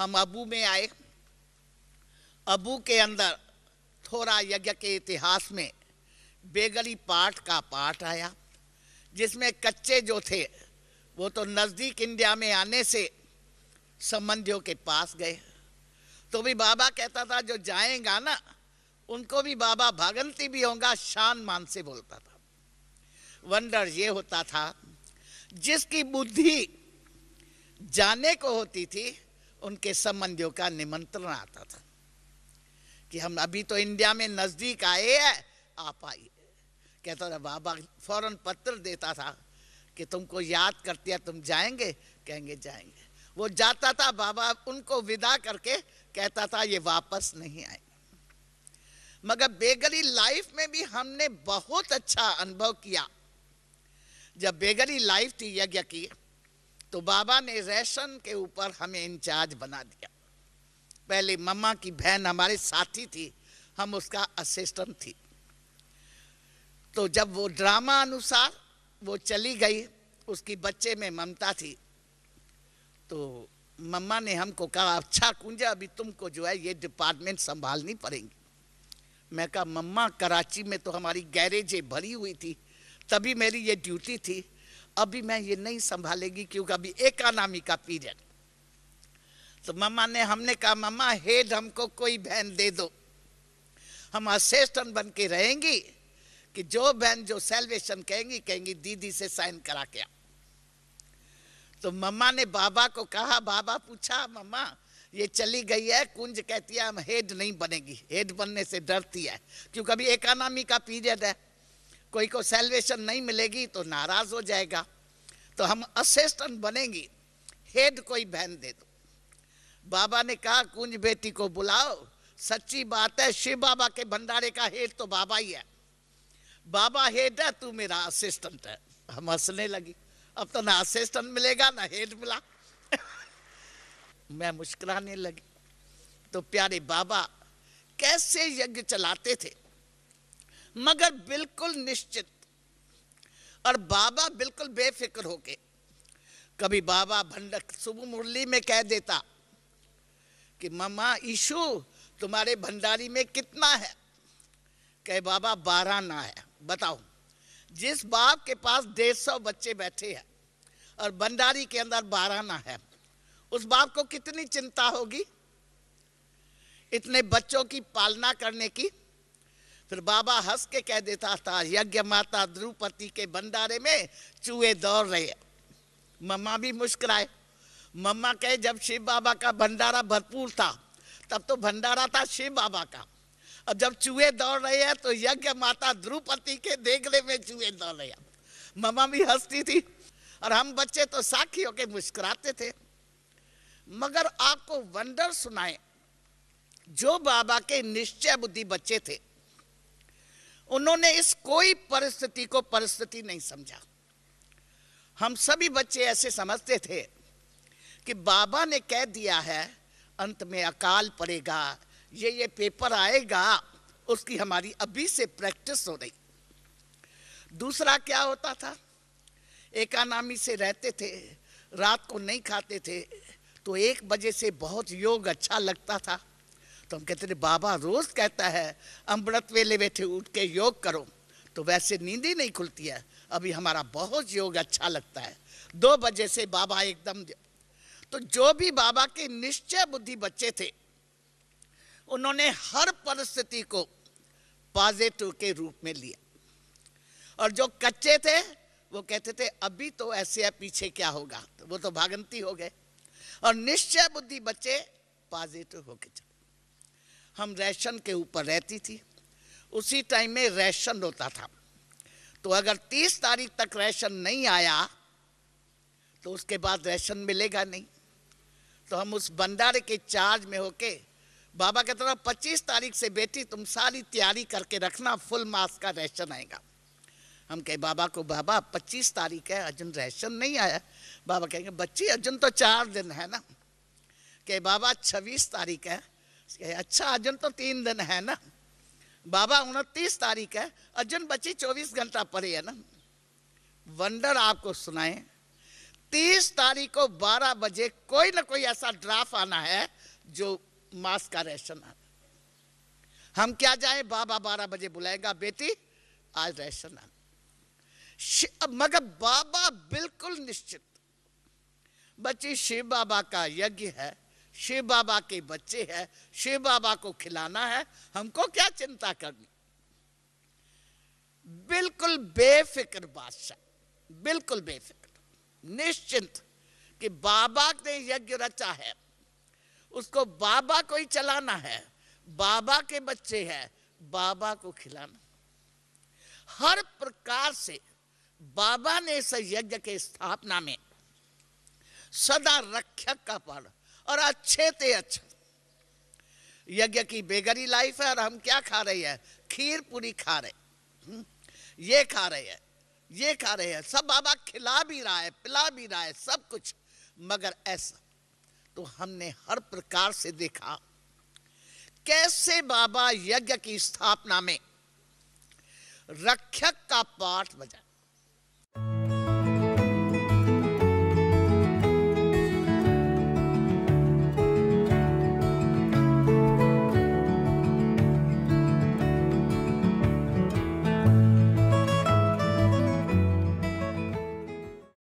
हम अबू में आए अबू के अंदर थोड़ा यज्ञ के इतिहास में बेगली पाठ का पाठ आया जिसमें कच्चे जो थे वो तो नज़दीक इंडिया में आने से संबंधियों के पास गए तो भी बाबा कहता था जो जाएगा ना उनको भी बाबा भागंती भी होगा शान मान से बोलता था वंडर ये होता था जिसकी बुद्धि जाने को होती थी उनके संबंधियों का निमंत्रण आता था कि हम अभी तो इंडिया में नज़दीक आए हैं आप आइए कहता था बाबा फौरन पत्र देता था कि तुमको याद करती है तुम जाएंगे कहेंगे जाएंगे वो जाता था बाबा उनको विदा करके कहता था ये वापस नहीं आए मगर बेगरी लाइफ में भी हमने बहुत अच्छा अनुभव किया जब बेगरी लाइफ थी यज्ञ की तो बाबा ने रेशन के ऊपर हमें इंचार्ज बना दिया पहले मम्मा की बहन हमारे साथी थी हम उसका असिस्टेंट थी तो जब वो ड्रामा अनुसार वो चली गई उसकी बच्चे में ममता थी तो मम्मा ने हमको कहा अच्छा कुंजा अभी तुमको जो है ये डिपार्टमेंट संभालनी पड़ेगी मैं कहा मम्मा कराची में तो हमारी गैरेजें भरी हुई थी तभी मेरी ये ड्यूटी थी अभी मैं ये नहीं संभालेगी क्योंकि अभी एकानामी का पीरियड तो मम्मा ने हमने कहा मम्मा हेड हमको कोई बहन दे दो हम असिस्टेंट बन के रहेंगी कि जो बहन जो सेल्वेशन कहेंगी कहेंगी दीदी से साइन करा के तो मम्मा ने बाबा को कहा बाबा पूछा मम्मा ये चली गई है कुंज कहती है हम हेड नहीं बनेगी हेड बनने से डरती है क्योंकि अभी एकानामी का पीरियड है कोई को सेल्वेशन नहीं मिलेगी तो नाराज हो जाएगा तो हम असिस्टेंट बनेंगे हेड कोई बहन दे दो बाबा ने कहा कुंज बेटी को बुलाओ सच्ची बात है शिव बाबा के भंडारे का हेड तो बाबा ही है बाबा हेड है तू मेरा असिस्टेंट है हम हंसने लगी अब तो ना असिस्टेंट मिलेगा ना हेड मिला मैं मुस्कुराने लगी तो प्यारे बाबा कैसे यज्ञ चलाते थे मगर बिल्कुल निश्चित और बाबा बिल्कुल बेफिक्र होके कभी बाबा भंडक सुबह मुरली में कह देता कि मामा ईशु तुम्हारे भंडारी में कितना है कहे बाबा बारह ना है बताओ जिस बाप के पास डेढ़ सौ बच्चे बैठे हैं और भंडारी के अंदर बारह ना है उस बाप को कितनी चिंता होगी इतने बच्चों की पालना करने की फिर बाबा हंस के कह देता था यज्ञ माता द्रुपति के भंडारे में चूहे दौड़ रहे मम्मा भी मुस्कुराए मम्मा कहे जब शिव बाबा का भंडारा भरपूर था तब तो भंडारा था शिव बाबा का अब जब चूहे दौड़ रहे हैं तो यज्ञ माता द्रुपति के देखने में चूहे दौड़ रहे मम्मा भी हंसती थी और हम बच्चे तो साखी होके मुस्कुराते थे मगर आपको वंडर सुनाए जो बाबा के निश्चय बुद्धि बच्चे थे उन्होंने इस कोई परिस्थिति को परिस्थिति नहीं समझा हम सभी बच्चे ऐसे समझते थे कि बाबा ने कह दिया है अंत में अकाल पड़ेगा ये ये पेपर आएगा उसकी हमारी अभी से प्रैक्टिस हो रही दूसरा क्या होता था एकानामी से रहते थे रात को नहीं खाते थे तो एक बजे से बहुत योग अच्छा लगता था तो हम कहते थे बाबा रोज कहता है अमृत वेले बैठे उठ के योग करो तो वैसे नींद ही नहीं खुलती है अभी हमारा बहुत योग अच्छा लगता है दो बजे से बाबा एकदम तो जो भी बाबा के निश्चय बुद्धि बच्चे थे उन्होंने हर परिस्थिति को पॉजिटिव के रूप में लिया और जो कच्चे थे वो कहते थे अभी तो ऐसे है पीछे क्या होगा तो वो तो भागंती हो गए और निश्चय बुद्धि बच्चे पॉजिटिव होके चले हम रेशन के ऊपर रहती थी उसी टाइम में रेशन होता था तो अगर तीस तारीख तक रेशन नहीं आया तो उसके बाद रेशन मिलेगा नहीं तो हम उस भंडारे के चार्ज में होके बाबा कहते था पच्चीस तारीख से बेटी तुम सारी तैयारी करके रखना फुल मास का रेशन आएगा हम कहे बाबा को बाबा पच्चीस तारीख है अर्जुन रेशन नहीं आया बाबा कहेंगे बच्ची अर्जुन तो चार दिन है ना कहे बाबा छब्बीस तारीख है अच्छा अजन तो तीन दिन है ना बाबा उनतीस तारीख है अजन बची चौबीस घंटा पड़ी है ना वंडर आपको सुनाए तीस तारीख को बारह बजे कोई ना कोई ऐसा ड्राफ्ट आना है जो मास का रेशन आना हम क्या जाए बाबा बारह बजे बुलाएगा बेटी आज रेशन आना मगर बाबा बिल्कुल निश्चित बच्ची शिव बाबा का यज्ञ है शिव बाबा के बच्चे हैं शिव बाबा को खिलाना है हमको क्या चिंता करनी बिल्कुल बेफिक्र बादशाह बिल्कुल बेफिक्र निश्चिंत कि बाबा ने यज्ञ रचा है उसको बाबा को ही चलाना है बाबा के बच्चे हैं बाबा को खिलाना हर प्रकार से बाबा ने इस यज्ञ के स्थापना में सदा रक्षक का पालन और अच्छे थे अच्छा यज्ञ की बेगरी लाइफ है और हम क्या खा रहे हैं खीर पूरी खा रहे हम्म। ये खा रहे हैं ये खा रहे हैं सब बाबा खिला भी रहा है पिला भी रहा है सब कुछ मगर ऐसा तो हमने हर प्रकार से देखा कैसे बाबा यज्ञ की स्थापना में रक्षक का पाठ बजाए